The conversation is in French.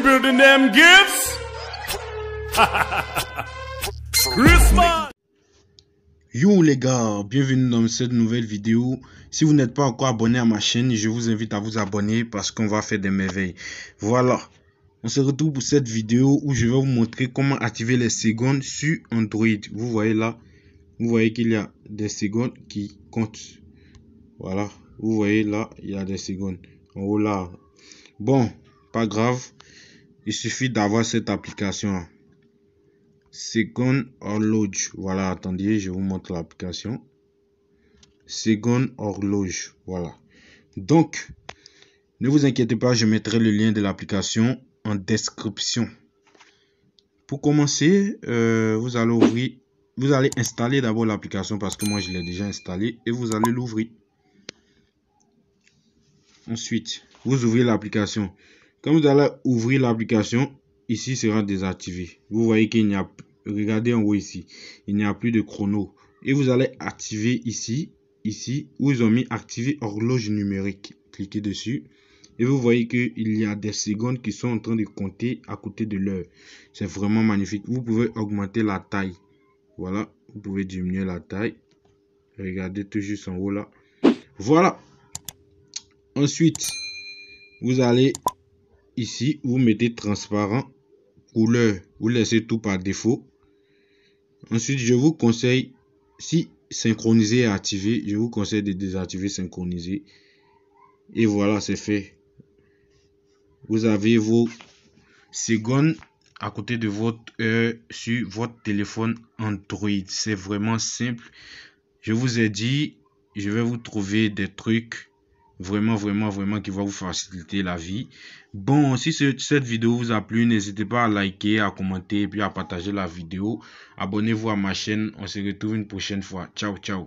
building them Yo les gars, bienvenue dans cette nouvelle vidéo. Si vous n'êtes pas encore abonné à ma chaîne, je vous invite à vous abonner parce qu'on va faire des merveilles. Voilà, on se retrouve pour cette vidéo où je vais vous montrer comment activer les secondes sur Android. Vous voyez là, vous voyez qu'il y a des secondes qui comptent. Voilà, vous voyez là, il y a des secondes. En là. Bon, pas grave. Il suffit d'avoir cette application. seconde horloge. Voilà, attendez, je vous montre l'application. seconde horloge. Voilà. Donc, ne vous inquiétez pas, je mettrai le lien de l'application en description. Pour commencer, euh, vous allez ouvrir, vous allez installer d'abord l'application parce que moi je l'ai déjà installée et vous allez l'ouvrir. Ensuite, vous ouvrez l'application. Quand vous allez ouvrir l'application, ici sera désactivé. Vous voyez qu'il n'y a, regardez en haut ici, il n'y a plus de chrono. Et vous allez activer ici, ici, où ils ont mis activer horloge numérique. Cliquez dessus. Et vous voyez qu'il y a des secondes qui sont en train de compter à côté de l'heure. C'est vraiment magnifique. Vous pouvez augmenter la taille. Voilà, vous pouvez diminuer la taille. Regardez tout juste en haut là. Voilà. Ensuite, vous allez ici vous mettez transparent couleur vous laissez tout par défaut ensuite je vous conseille si synchroniser est activé je vous conseille de désactiver synchroniser et voilà c'est fait vous avez vos secondes à côté de votre sur votre téléphone Android c'est vraiment simple je vous ai dit je vais vous trouver des trucs Vraiment, vraiment, vraiment, qui va vous faciliter la vie. Bon, si cette vidéo vous a plu, n'hésitez pas à liker, à commenter et puis à partager la vidéo. Abonnez-vous à ma chaîne. On se retrouve une prochaine fois. Ciao, ciao.